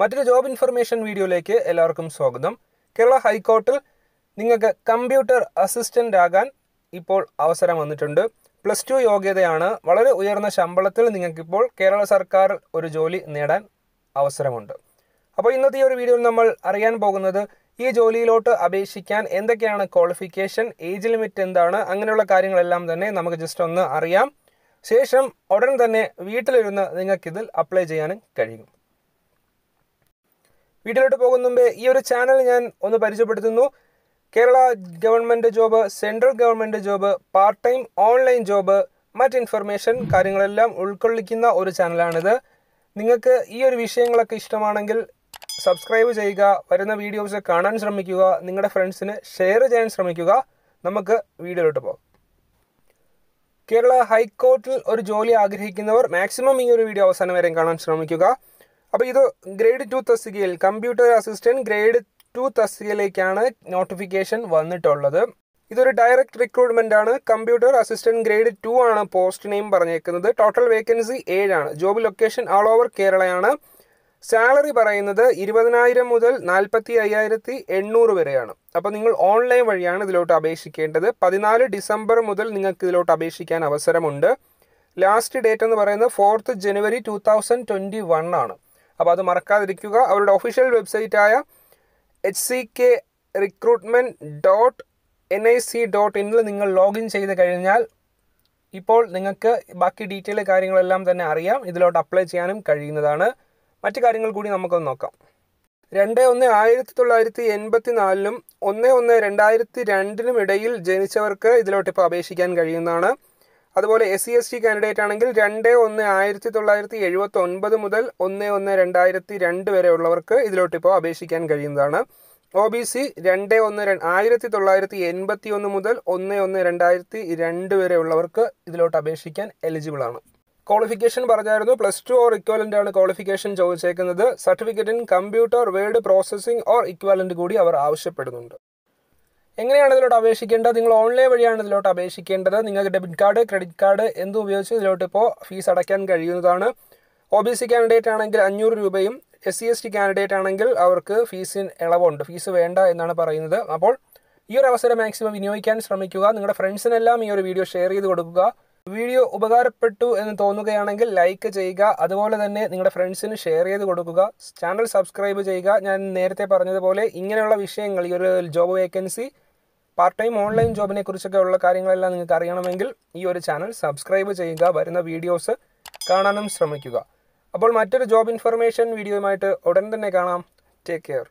മറ്റൊരു job information വീഡിയോയിലേക്ക് എല്ലാവർക്കും സ്വാഗതം കേരള ഹൈക്കോർട്ടിൽ നിങ്ങൾക്ക് കമ്പ്യൂട്ടർ അസിസ്റ്റൻ്റ് ആകാൻ ഇപ്പോൾ അവസരം വന്നിട്ടുണ്ട് പ്ലസ് ടു യോഗ്യതയാണ് വളരെ ഉയർന്ന ശമ്പളത്തിൽ നിങ്ങൾക്കിപ്പോൾ കേരള സർക്കാർ ഒരു ജോലി നേടാൻ അവസരമുണ്ട് അപ്പോൾ ഇന്നത്തെ ഈ ഒരു വീഡിയോയിൽ നമ്മൾ അറിയാൻ പോകുന്നത് ഈ ജോലിയിലോട്ട് അപേക്ഷിക്കാൻ എന്തൊക്കെയാണ് ക്വാളിഫിക്കേഷൻ ഏജ് ലിമിറ്റ് എന്താണ് അങ്ങനെയുള്ള കാര്യങ്ങളെല്ലാം തന്നെ നമുക്ക് ജസ്റ്റ് ഒന്ന് അറിയാം ശേഷം ഉടൻ തന്നെ വീട്ടിലിരുന്ന് നിങ്ങൾക്കിതിൽ അപ്ലൈ ചെയ്യാനും കഴിയും വീട്ടിലോട്ട് പോകുന്ന മുമ്പേ ഈ ഒരു ചാനൽ ഞാൻ ഒന്ന് പരിചയപ്പെടുത്തുന്നു Kerala government job central government job part time online job മറ്റ് ഇൻഫർമേഷൻ കാര്യങ്ങളെല്ലാം ഉൾക്കൊള്ളിക്കുന്ന ഒരു ചാനലാണിത് നിങ്ങൾക്ക് ഈ ഒരു വിഷയങ്ങളൊക്കെ ഇഷ്ടമാണെങ്കിൽ സബ്സ്ക്രൈബ് ചെയ്യുക വരുന്ന വീഡിയോസ് കാണാൻ ശ്രമിക്കുക നിങ്ങളുടെ ഫ്രണ്ട്സിന് ഷെയർ ചെയ്യാൻ ശ്രമിക്കുക നമുക്ക് വീഡിയോയിലോട്ട് പോകാം കേരള ഹൈക്കോർട്ടിൽ ഒരു ജോലി ആഗ്രഹിക്കുന്നവർ മാക്സിമം ഈ ഒരു വീഡിയോ അവസാനം വരെയും കാണാൻ ശ്രമിക്കുക അപ്പോൾ ഇത് ഗ്രേഡ് ടു തസ്തികയിൽ കമ്പ്യൂട്ടർ അസിസ്റ്റൻറ്റ് ഗ്രേഡ് ടു തസ്തികയിലേക്കാണ് നോട്ടിഫിക്കേഷൻ വന്നിട്ടുള്ളത് ഇതൊരു ഡയറക്റ്റ് റിക്രൂട്ട്മെന്റ് ആണ് കമ്പ്യൂട്ടർ അസിസ്റ്റന്റ് ഗ്രേഡ് ടു ആണ് പോസ്റ്റ് നെയിം പറഞ്ഞേക്കുന്നത് ടോട്ടൽ വേക്കൻസി ഏഴാണ് ജോബ് ലൊക്കേഷൻ ആൾ ഓവർ കേരളയാണ് സാലറി പറയുന്നത് ഇരുപതിനായിരം മുതൽ നാൽപ്പത്തി അയ്യായിരത്തി എണ്ണൂറ് വരെയാണ് അപ്പോൾ നിങ്ങൾ ഓൺലൈൻ വഴിയാണ് ഇതിലോട്ട് അപേക്ഷിക്കേണ്ടത് പതിനാല് ഡിസംബർ മുതൽ നിങ്ങൾക്ക് ഇതിലോട്ട് അപേക്ഷിക്കാൻ അവസരമുണ്ട് ലാസ്റ്റ് ഡേറ്റ് എന്ന് പറയുന്നത് fourth January two thousand twenty one ആണ് അപ്പോൾ അത് മറക്കാതിരിക്കുക അവരുടെ ഒഫീഷ്യൽ വെബ്സൈറ്റായ H C K recruitment dot N I C dot ഇന്നിൽ നിങ്ങൾ ലോഗിൻ ചെയ്ത് കഴിഞ്ഞാൽ ഇപ്പോൾ നിങ്ങൾക്ക് ബാക്കി ഡീറ്റെയിൽ കാര്യങ്ങളെല്ലാം തന്നെ അറിയാം ഇതിലോട്ട് അപ്ലൈ ചെയ്യാനും കഴിയുന്നതാണ് മറ്റു കാര്യങ്ങൾ കൂടി നമുക്കൊന്ന് നോക്കാം രണ്ട് ഒന്ന് ആയിരത്തി തൊള്ളായിരത്തി എൺപത്തി നാലിനും ഒന്ന് ഒന്ന് രണ്ടായിരത്തി രണ്ടിനും ഇടയിൽ ജനിച്ചവർക്ക് ഇതിലോട്ട് ഇപ്പോൾ അപേക്ഷിക്കാൻ കഴിയുന്നതാണ് അതുപോലെ S C S T candidate ആണെങ്കിൽ രണ്ട് ഒന്ന് ആയിരത്തി തൊള്ളായിരത്തി എഴുപത്തി ഒൻപത് മുതൽ ഒന്ന് ഒന്ന് രണ്ടായിരത്തി രണ്ട് വരെ ഉള്ളവർക്ക് ഇതിലോട്ട് ഇപ്പോൾ അപേക്ഷിക്കാൻ കഴിയുന്നതാണ് ഒ ബി സി രണ്ട് ഒന്ന് ആയിരത്തി തൊള്ളായിരത്തി എൺപത്തി ഒന്ന് മുതൽ ഒന്ന് ഒന്ന് രണ്ടായിരത്തി രണ്ട് വരെ ഉള്ളവർക്ക് ഇതിലോട്ട് അപേക്ഷിക്കാൻ എലിജിബിൾ ആണ് ക്വാളിഫിക്കേഷൻ പറഞ്ഞായിരുന്നു പ്ലസ് ടു ഓർ ഇക്വാലൻ്റ് ആണ് ക്വാളിഫിക്കേഷൻ ചോദിച്ചേക്കുന്നത് certificate in computer word processing or equivalent കൂടി അവർ ആവശ്യപ്പെടുന്നുണ്ട് എങ്ങനെയാണ് ഇതിലോട്ട് അപേക്ഷിക്കേണ്ടത് നിങ്ങൾ ഓൺലൈൻ വഴിയാണ് ഇതിലോട്ട് അപേക്ഷിക്കേണ്ടത് നിങ്ങൾക്ക് ഡെബിറ്റ് കാർഡ് ക്രെഡിറ്റ് കാർഡ് എന്തും ഉപയോഗിച്ച് ഇതിലോട്ട് ഇപ്പോൾ ഫീസ് അടയ്ക്കാൻ കഴിയുന്നതാണ് ഒ ബി സി കാൻഡിഡേറ്റ് ആണെങ്കിൽ അഞ്ഞൂറ് രൂപയും S C S T candidate ആണെങ്കിൽ അവർക്ക് ഫീസിന് ഇളവുണ്ട് ഫീസ് വേണ്ട എന്നാണ് പറയുന്നത് അപ്പോൾ ഈ ഒരു അവസരം മാക്സിമം വിനിയോഗിക്കാൻ ശ്രമിക്കുക നിങ്ങളുടെ ഫ്രണ്ട്സിനെല്ലാം ഈ ഒരു വീഡിയോ ഷെയർ ചെയ്ത് കൊടുക്കുക വീഡിയോ ഉപകാരപ്പെട്ടു എന്ന് തോന്നുകയാണെങ്കിൽ ലൈക്ക് ചെയ്യുക അതുപോലെ തന്നെ നിങ്ങളുടെ ഫ്രണ്ട്സിന് ഷെയർ ചെയ്ത് കൊടുക്കുക ചാനൽ സബ്സ്ക്രൈബ് ചെയ്യുക ഞാൻ നേരത്തെ പറഞ്ഞതുപോലെ ഇങ്ങനെയുള്ള വിഷയങ്ങൾ ഈ ഒരു job vacancy part time online ജോബിനെ കുറിച്ചൊക്കെ ഉള്ള കാര്യങ്ങളെല്ലാം നിങ്ങൾക്ക് അറിയണമെങ്കിൽ ഈ ഒരു ചാനൽ സബ്സ്ക്രൈബ് ചെയ്യുക വരുന്ന വീഡിയോസ് കാണാനും ശ്രമിക്കുക അപ്പോൾ മറ്റൊരു ജോബ് ഇൻഫർമേഷൻ വീഡിയോയുമായിട്ട് ഉടൻ തന്നെ കാണാം ടേക്ക് കെയർ